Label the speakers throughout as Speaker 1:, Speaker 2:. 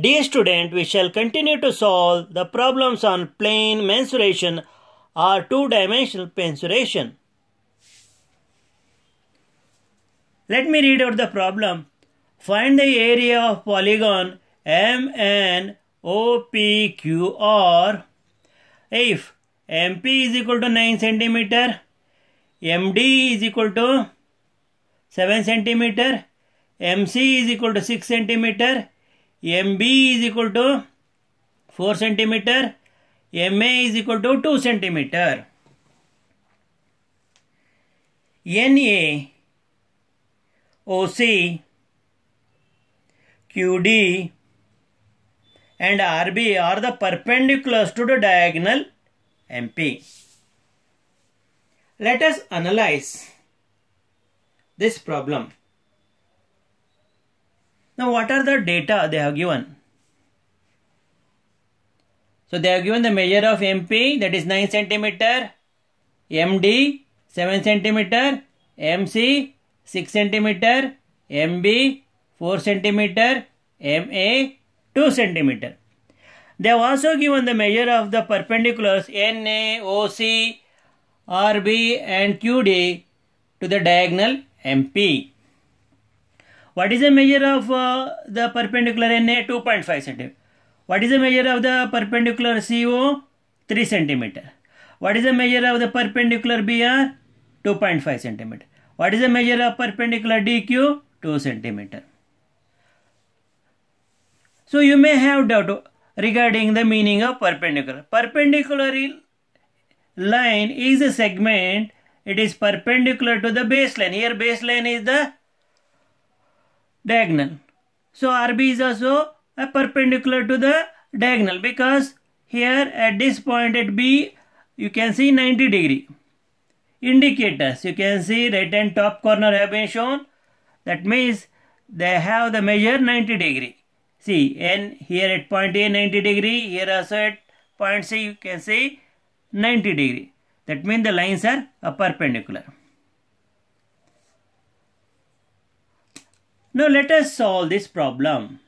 Speaker 1: Dear student, we shall continue to solve the problems on plane mensuration or two-dimensional mensuration. Let me read out the problem. Find the area of polygon MNOPQR if MP is equal to 9 centimeter, MD is equal to 7 centimeter, MC is equal to 6 centimeter, MB is equal to 4 centimeter. MA is equal to 2 centimeter. NA, OC, QD and RB are the perpendiculars to the diagonal MP. Let us analyze this problem. Now, what are the data they have given? So, they have given the measure of MP that is 9 centimeter, MD 7 centimeter, MC 6 centimeter, MB 4 centimeter, MA 2 centimeter. They have also given the measure of the perpendiculars NA, OC, RB and QD to the diagonal MP. What is the measure of uh, the perpendicular NA? 2.5 cm. What is the measure of the perpendicular CO? 3 cm. What is the measure of the perpendicular BR? 2.5 cm. What is the measure of perpendicular DQ? 2 cm. So you may have doubt regarding the meaning of perpendicular. Perpendicular line is a segment. It is perpendicular to the baseline. Here baseline is the diagonal. So RB is also perpendicular to the diagonal because here at this point at B you can see 90 degree. Indicators you can see right and top corner have been shown. That means they have the measure 90 degree. See and here at point A 90 degree here also at point C you can see 90 degree. That means the lines are perpendicular. Now let us solve this problem.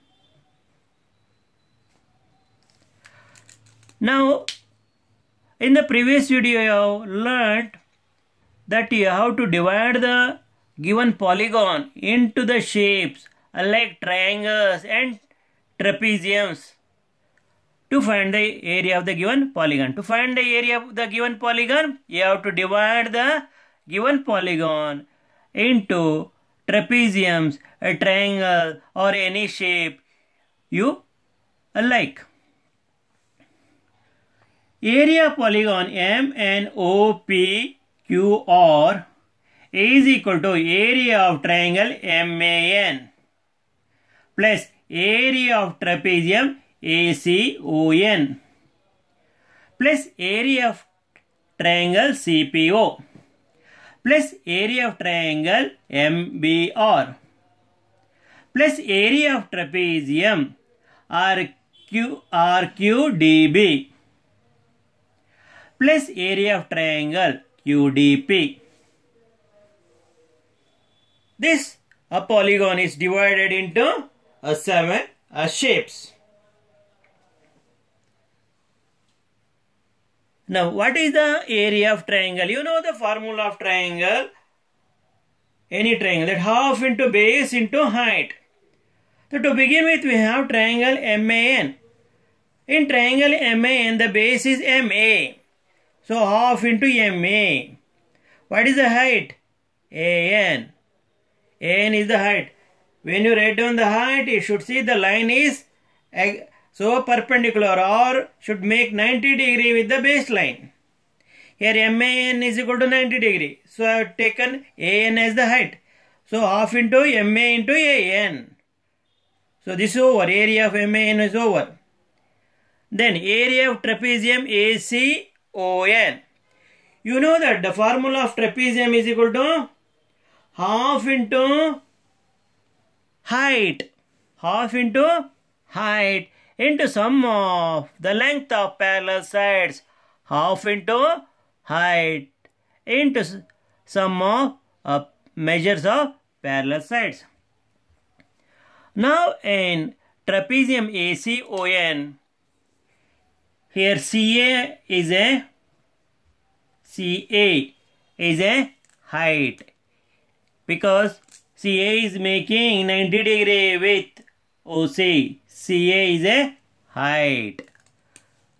Speaker 1: Now in the previous video you have learnt that you have to divide the given polygon into the shapes like triangles and trapeziums to find the area of the given polygon. To find the area of the given polygon, you have to divide the given polygon into trapeziums, a triangle or any shape you like. Area polygon MNOPQR is equal to area of triangle MAN plus area of trapezium ACON plus area of triangle CPO plus area of triangle MBR plus area of trapezium RQ, RQDB plus area of triangle QDP. This a polygon is divided into a seven a shapes. Now, what is the area of triangle? You know the formula of triangle. Any triangle, that half into base into height. So, to begin with, we have triangle MAN. In triangle MAN, the base is MA. So, half into MA. What is the height? AN. AN is the height. When you write down the height, you should see the line is so perpendicular or should make 90 degree with the baseline. Here MAN is equal to 90 degree. So I have taken AN as the height. So half into MA into AN. So this over. Area of MAN is over. Then area of trapezium ACON. You know that the formula of trapezium is equal to half into height. Half into height into sum of the length of parallel sides half into height into sum of uh, measures of parallel sides. Now in trapezium ACON, here CA is a CA is a height because CA is making 90 degree with OC. CA is a height.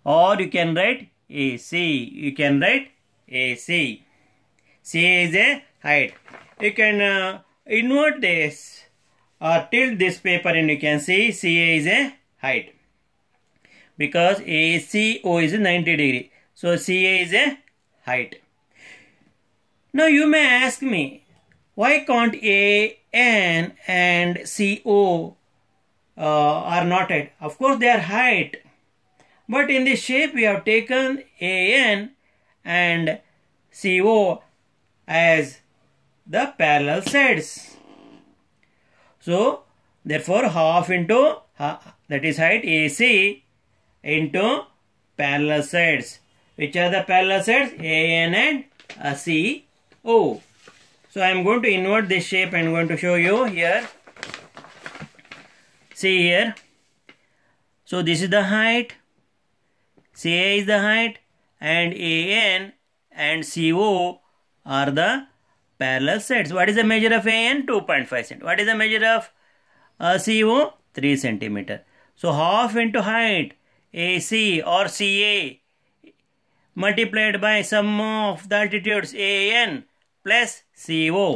Speaker 1: Or you can write AC. You can write AC. CA is a height. You can uh, invert this or tilt this paper and you can see CA is a height. Because ACO is 90 degree. So CA is a height. Now you may ask me, why can't AN and CO uh, are not Of course, they are height. But in this shape, we have taken AN and CO as the parallel sides. So, therefore, half into, that is height AC into parallel sides. Which are the parallel sides? AN and CO. So, I am going to invert this shape and going to show you here. See here so this is the height ca is the height and an and co are the parallel sets what is the measure of an 2.5 cent what is the measure of uh, co 3 centimeter so half into height ac or ca multiplied by sum of the altitudes an plus co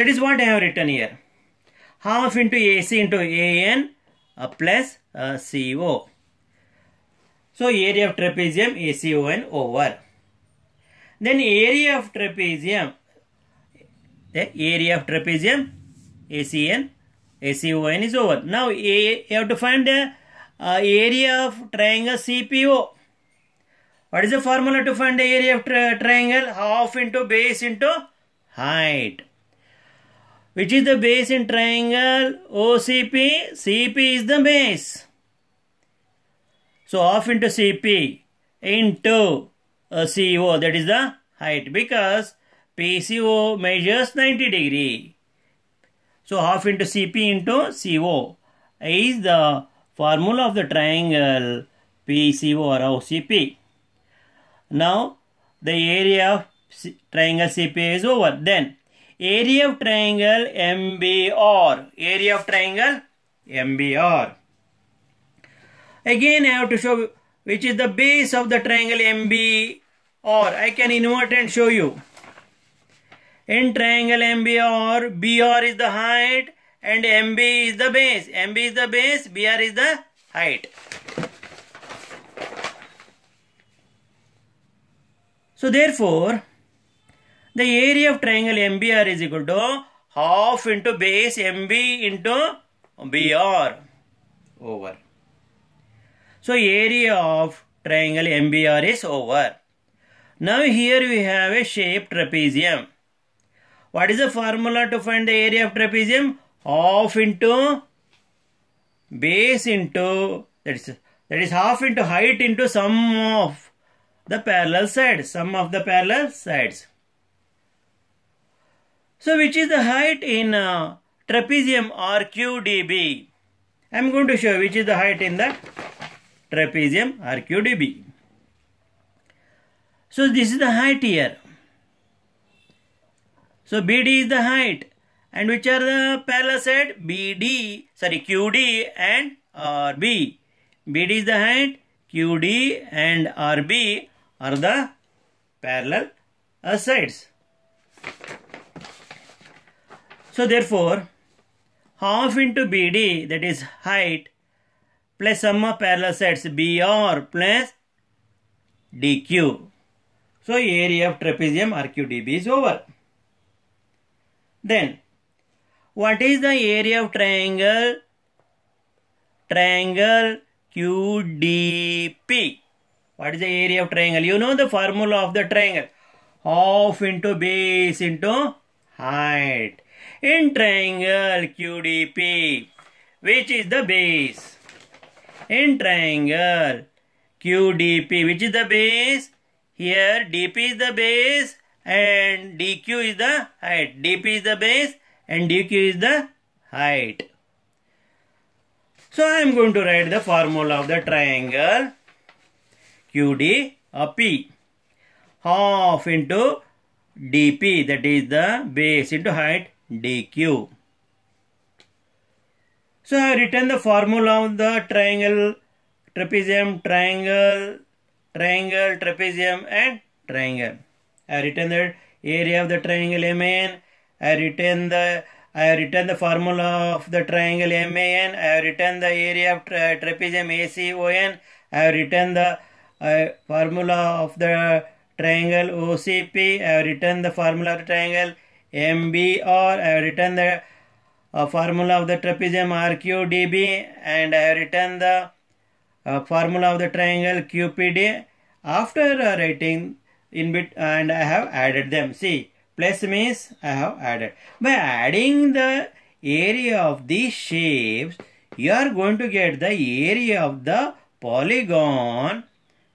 Speaker 1: that is what i have written here half into AC into AN uh, plus uh, CO. So area of trapezium ACON over. Then area of trapezium, the area of trapezium ACN, ACON is over. Now a, you have to find the uh, area of triangle CPO. What is the formula to find the area of tri triangle? Half into base into height. Which is the base in triangle OCP? CP is the base. So half into CP into a CO that is the height because PCO measures 90 degree. So half into CP into CO is the formula of the triangle PCO or OCP. Now the area of triangle CP is over. Then area of triangle MBR. Area of triangle MBR. Again, I have to show which is the base of the triangle MBR. I can invert and show you. In triangle MBR, BR is the height and MB is the base. MB is the base, BR is the height. So therefore, the area of triangle MBR is equal to half into base MB into BR over. So area of triangle MBR is over. Now here we have a shape trapezium. What is the formula to find the area of trapezium? Half into base into that is that is half into height into sum of the parallel sides. Sum of the parallel sides. So which is the height in uh, trapezium or QDB? I am going to show which is the height in the trapezium or QDB. So this is the height here. So BD is the height and which are the parallel sides? BD sorry QD and RB. BD is the height QD and RB are the parallel sides. So therefore, half into BD that is height plus sum of parallel sets BR plus DQ. So area of trapezium RQDB is over. Then what is the area of triangle? Triangle QDP. What is the area of triangle? You know the formula of the triangle. Half into base into height in triangle QDP which is the base in triangle QDP which is the base here DP is the base and DQ is the height DP is the base and DQ is the height so I am going to write the formula of the triangle QDP half into DP that is the base into height DQ. So I have written the formula of the triangle, trapezium, triangle, triangle, trapezium and triangle. I have written the area of the triangle MAN. I have written the I have written the formula of the triangle MAN. I have written the area of tra trapezium ACON. I have written the uh, formula of the triangle OCP. I have written the formula of the triangle MB or I have written the uh, formula of the trapezium RQDB and I have written the uh, formula of the triangle QPD after uh, writing in bit and I have added them see plus means I have added by adding the area of these shapes you are going to get the area of the polygon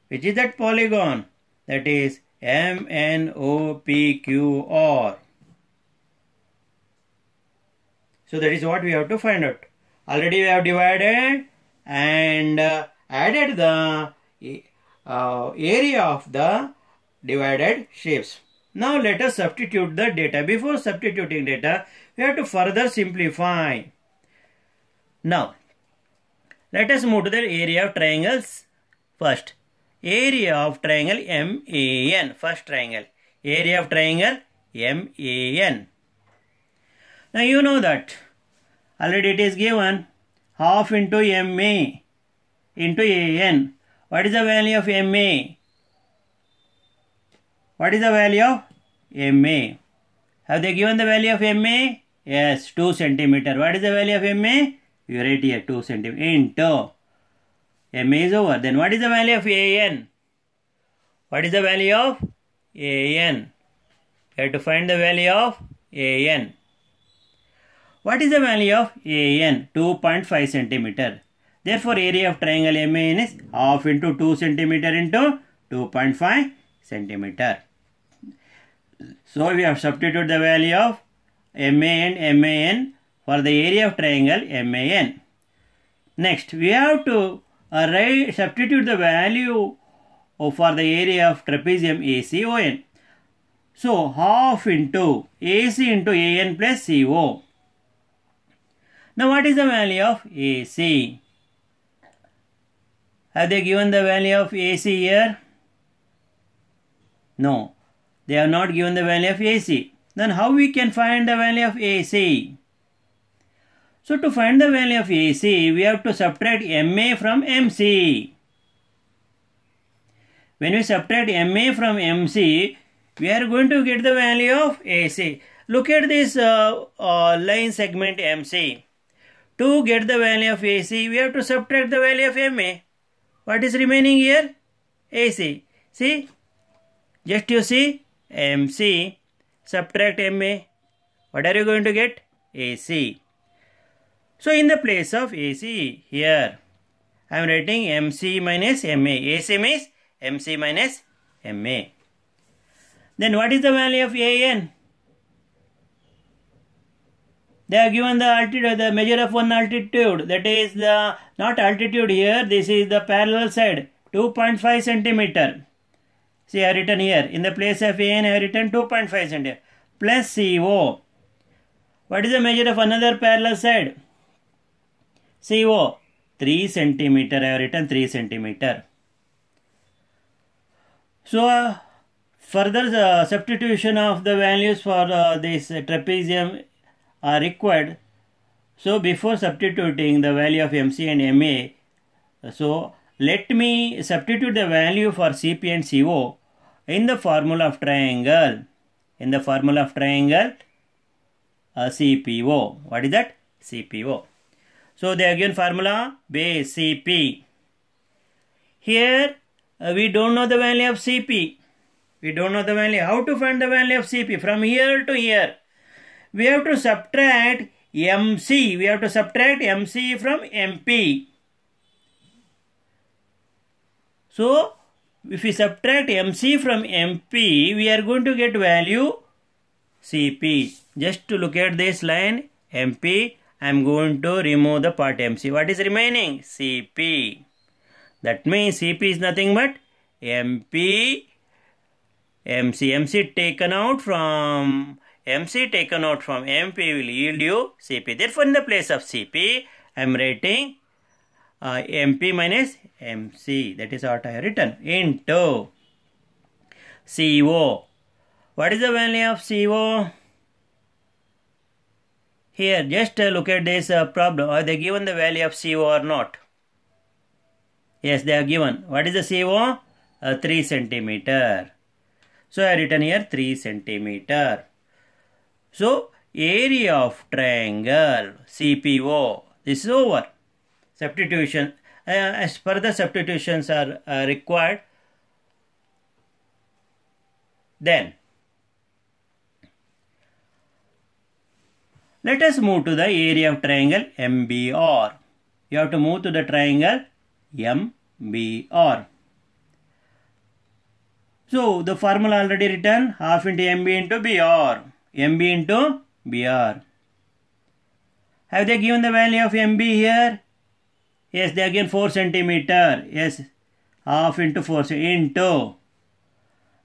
Speaker 1: which is that polygon that is M N O P Q R So that is what we have to find out. Already we have divided and uh, added the uh, area of the divided shapes. Now let us substitute the data. Before substituting data, we have to further simplify. Now, let us move to the area of triangles first. Area of triangle MAN, first triangle. Area of triangle MAN. Now you know that already it is given half into MA into AN. What is the value of MA? What is the value of MA? Have they given the value of MA? Yes, 2 centimeter. What is the value of MA? You write here 2 centimeter into MA is over. Then what is the value of AN? What is the value of AN? You have to find the value of AN. What is the value of AN? 2.5 centimeter. Therefore, area of triangle MAN is half into 2 centimeter into 2.5 centimeter. So, we have substituted the value of MAN, MAN for the area of triangle MAN. Next, we have to uh, write, substitute the value for the area of trapezium ACON. So, half into AC into AN plus CO. Now what is the value of AC? Have they given the value of AC here? No, they have not given the value of AC. Then how we can find the value of AC? So to find the value of AC, we have to subtract MA from MC. When we subtract MA from MC, we are going to get the value of AC. Look at this uh, uh, line segment MC. To get the value of AC, we have to subtract the value of MA. What is remaining here? AC. See? Just you see MC, subtract MA. What are you going to get? AC. So in the place of AC here, I am writing MC minus MA. AC means MC minus MA. Then what is the value of AN? they are given the altitude, the measure of one altitude, that is the, not altitude here, this is the parallel side, 2.5 centimeter. See, I have written here, in the place of AN, I have written 2.5 centimeter, plus CO. What is the measure of another parallel side? CO, 3 centimeter, I have written 3 centimeter. So, uh, further uh, substitution of the values for uh, this trapezium are required. So before substituting the value of MC and MA, so let me substitute the value for CP and CO in the formula of triangle. In the formula of triangle, a uh, CPO. What is that? CPO. So the again formula base CP. Here uh, we don't know the value of CP. We don't know the value. How to find the value of CP? From here to here we have to subtract MC. We have to subtract MC from MP. So, if we subtract MC from MP, we are going to get value CP. Just to look at this line, MP, I am going to remove the part MC. What is remaining? CP. That means CP is nothing but MP, MC. MC taken out from MC taken out from MP will yield you CP. Therefore, in the place of CP, I am writing uh, MP minus MC. That is what I have written into CO. What is the value of CO? Here, just uh, look at this uh, problem. Are they given the value of CO or not? Yes, they are given. What is the CO? Uh, 3 centimeter. So, I have written here 3 centimeter. So, area of triangle CPO this is over. Substitution uh, as further substitutions are uh, required. Then let us move to the area of triangle MBR. You have to move to the triangle MBR. So the formula already written half into MB into BR. MB into BR. Have they given the value of MB here? Yes, they are given 4 centimeter. Yes, half into 4 so into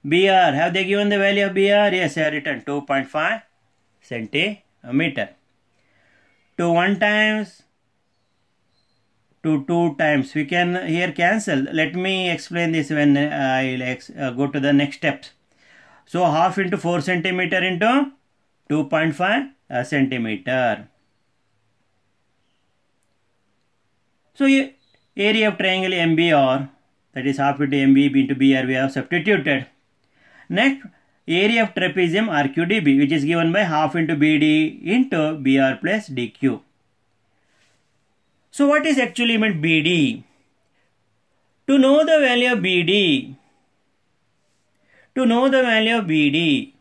Speaker 1: BR. Have they given the value of BR? Yes, I have written 2.5 centimeter. To 1 times to 2 times. We can here cancel. Let me explain this when I'll uh, go to the next steps. So half into 4 centimeter into 2.5 uh, centimeter. So area of triangle MBR that is half into MB into BR we have substituted. Next area of trapezium RQDB which is given by half into BD into BR plus DQ. So what is actually meant BD? To know the value of BD, to know the value of BD.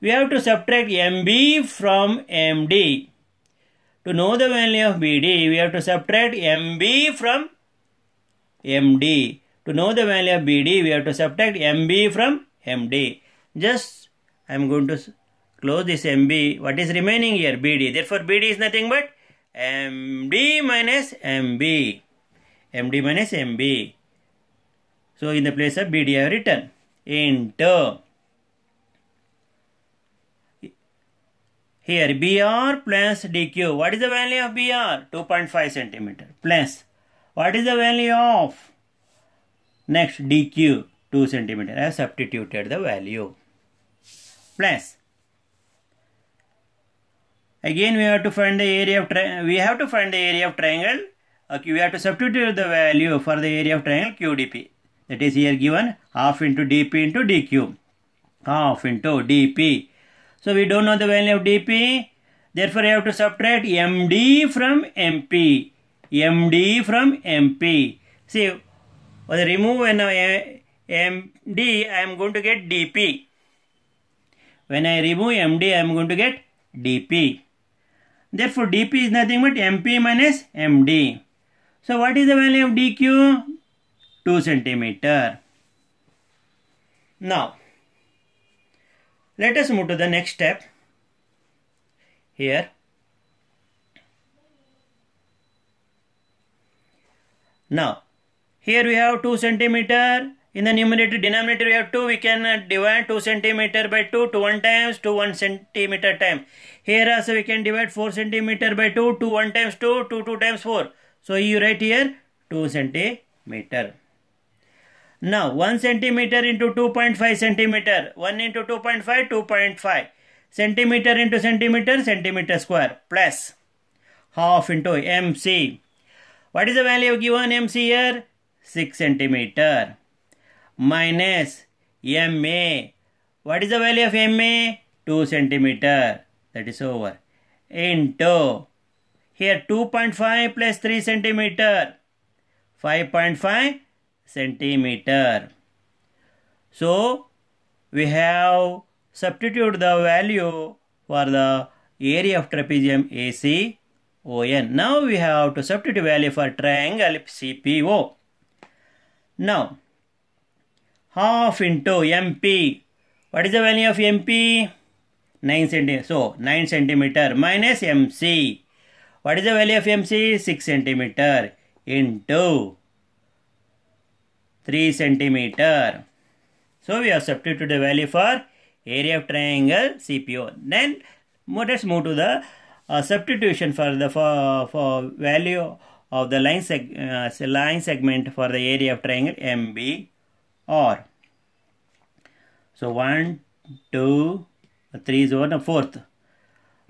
Speaker 1: We have to subtract MB from MD. To know the value of BD, we have to subtract MB from MD. To know the value of BD, we have to subtract MB from MD. Just, I am going to close this MB. What is remaining here? BD. Therefore, BD is nothing but MD minus MB. MD minus MB. So, in the place of BD, I have written enter. Uh, here BR plus DQ. What is the value of BR? 2.5 centimeter plus. What is the value of? Next DQ 2 centimeter. I have substituted the value plus. Again we have to find the area of we have to find the area of triangle. Okay, we have to substitute the value for the area of triangle QDP. That is here given half into dp into dq half into dp so we don't know the value of dp therefore I have to subtract md from mp md from mp see when i remove an uh, md i am going to get dp when i remove md i am going to get dp therefore dp is nothing but mp minus md so what is the value of dq 2 centimeter now, let us move to the next step. Here. Now, here we have 2 centimeter. In the numerator denominator we have 2. We can uh, divide 2 centimeter by 2 to 1 times to 1 centimeter time. Here also we can divide 4 centimeter by 2 to 1 times 2 to 2 times 4. So you write here 2 centimeter. Now 1 centimeter into 2.5 centimeter, 1 into 2.5, 2.5, centimeter into centimeter, centimeter square plus half into MC. What is the value given MC here? 6 centimeter minus MA. What is the value of MA? 2 centimeter. That is over. Into here 2.5 plus 3 centimeter. 5.5 centimeter. So we have substitute the value for the area of trapezium AC ON. Now we have to substitute value for triangle CPO. Now half into MP. What is the value of MP? 9 centimeter. So 9 centimeter minus MC. What is the value of MC? 6 centimeter into 3 centimeter. So we have substituted the value for area of triangle CPO. Then let's move to the uh, substitution for the for, for value of the line, seg uh, line segment for the area of triangle MB or so 1 2 3 is over the fourth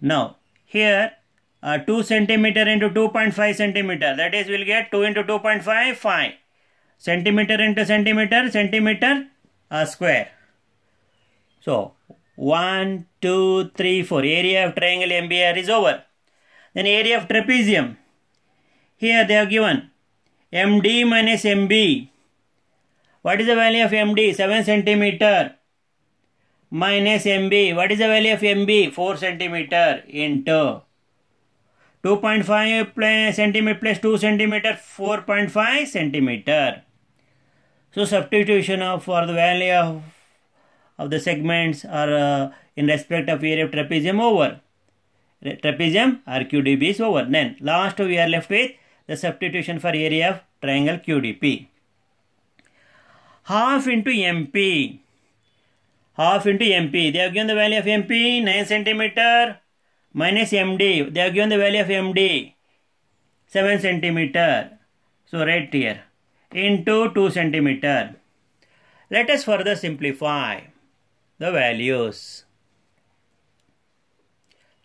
Speaker 1: now here uh, 2 centimeter into 2.5 centimeter that is we'll get 2 into 2.5 5 centimeter into centimeter, centimeter uh, square. So, 1, 2, 3, 4. Area of triangle MBR is over. Then area of trapezium. Here they are given MD minus MB. What is the value of MD? 7 centimeter minus MB. What is the value of MB? 4 centimeter into 2.5 centimeter plus 2 centimeter, 4.5 centimeter. So substitution of for the value of, of the segments are uh, in respect of area of trapezium over. Trapezium rqdb is over. Then last we are left with the substitution for area of triangle QDP. Half into MP. Half into MP. They have given the value of MP 9 cm minus MD. They have given the value of MD 7 cm So right here. into 2 centimeter. Let us further simplify the values.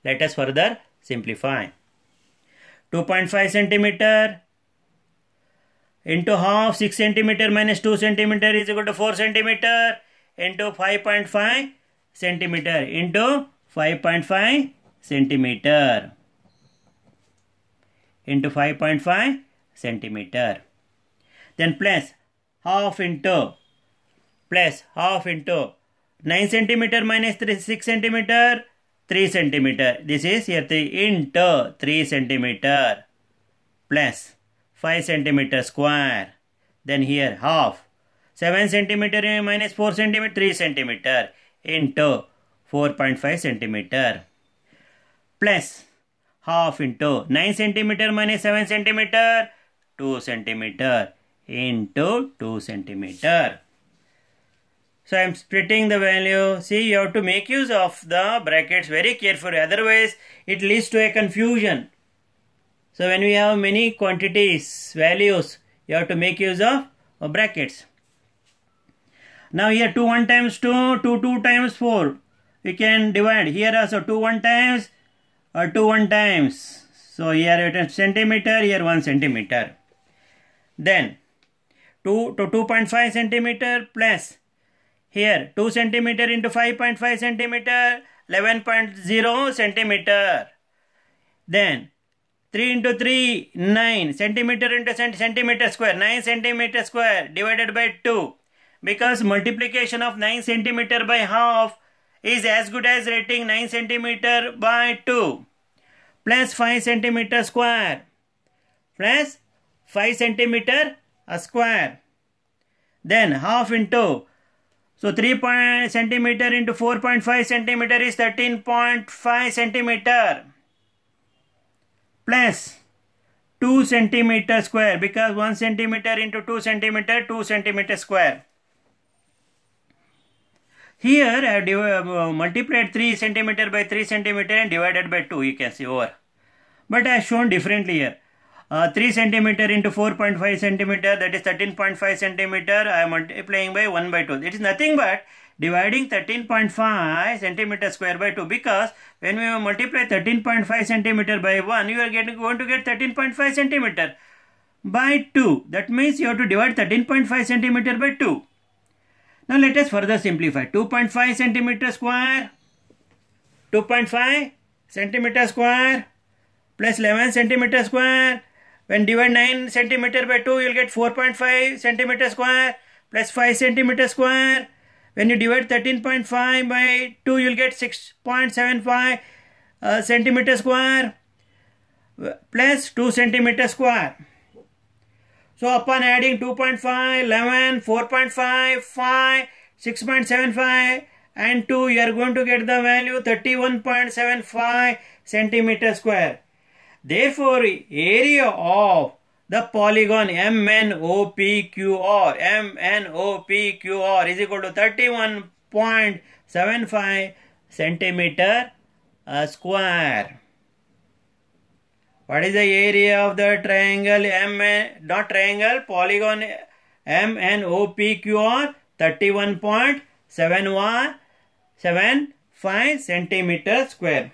Speaker 1: Let us further simplify. 2.5 centimeter into half 6 centimeter minus 2 centimeter is equal to 4 centimeter into 5.5 centimeter into 5.5 centimeter into 5.5 centimeter. Then plus half into plus half into 9 centimeter minus 3 6 centimeter 3 centimeter this is here 3 into 3 centimeter plus 5 centimeter square then here half 7 centimeter minus 4 centimeter 3 centimeter into 4.5 centimeter plus half into 9 centimeter minus 7 centimeter 2 centimeter into 2 centimeter. So I am splitting the value. See, you have to make use of the brackets very carefully. Otherwise, it leads to a confusion. So when we have many quantities, values, you have to make use of uh, brackets. Now here 2 1 times 2, 2 2 times 4. We can divide. Here also 2 1 times or uh, 2 1 times. So here it is centimeter, here 1 centimeter. Then 2 to 2.5 centimeter plus here 2 centimeter into 5.5 centimeter 11.0 centimeter then 3 into 3 9 centimeter into cent centimeter square 9 centimeter square divided by 2 because multiplication of 9 centimeter by half is as good as rating 9 centimeter by 2 plus 5 centimeter square plus 5 centimeter a square. Then half into, so 3 point centimeter into 4.5 centimeter is 13.5 centimeter plus 2 centimeter square because 1 centimeter into 2 centimeter, 2 centimeter square. Here I have uh, multiplied 3 centimeter by 3 centimeter and divided by 2 you can see over. But I have shown differently here. Uh, 3 centimeter into 4.5 centimeter that is 13.5 centimeter I am multiplying by 1 by 2. it is nothing but dividing 13.5 centimeter square by 2 because when we multiply 13.5 centimeter by 1 you are getting going to get 13.5 centimeter by 2 that means you have to divide 13.5 centimeter by 2 now let us further simplify 2.5 centimeter square 2.5 centimeter square plus 11 centimeter square when divide 9 centimeter by 2, you will get 4.5 centimeter square plus 5 centimeter square. When you divide 13.5 by 2, you will get 6.75 uh, centimeter square plus 2 centimeter square. So upon adding 2.5, 11, 4.5, 5, 6.75 and 2, you are going to get the value 31.75 centimeter square. Therefore, area of the polygon MNOPQR, MNOPQR is equal to 31.75 centimeter uh, square. What is the area of the triangle MN, not triangle, polygon MNOPQR? 31.71 75 centimeter square.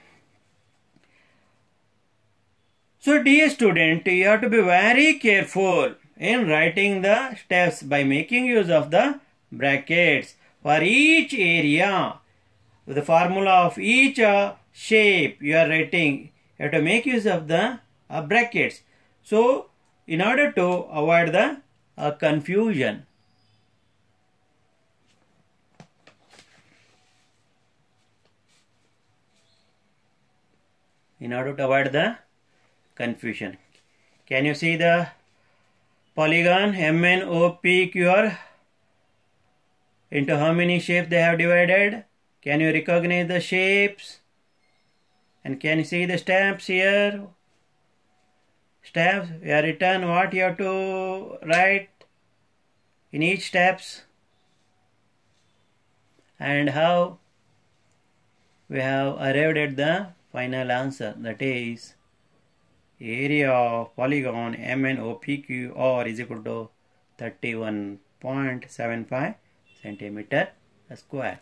Speaker 1: So dear student, you have to be very careful in writing the steps by making use of the brackets for each area. The formula of each uh, shape you are writing, you have to make use of the uh, brackets. So in order to avoid the uh, confusion. In order to avoid the confusion. Can you see the polygon MNOPQR into how many shapes they have divided? Can you recognize the shapes? And can you see the stamps here? Stamps, We have written what you have to write in each steps and how we have arrived at the final answer that is area of polygon MNOPQ or is equal to 31.75 centimeter square.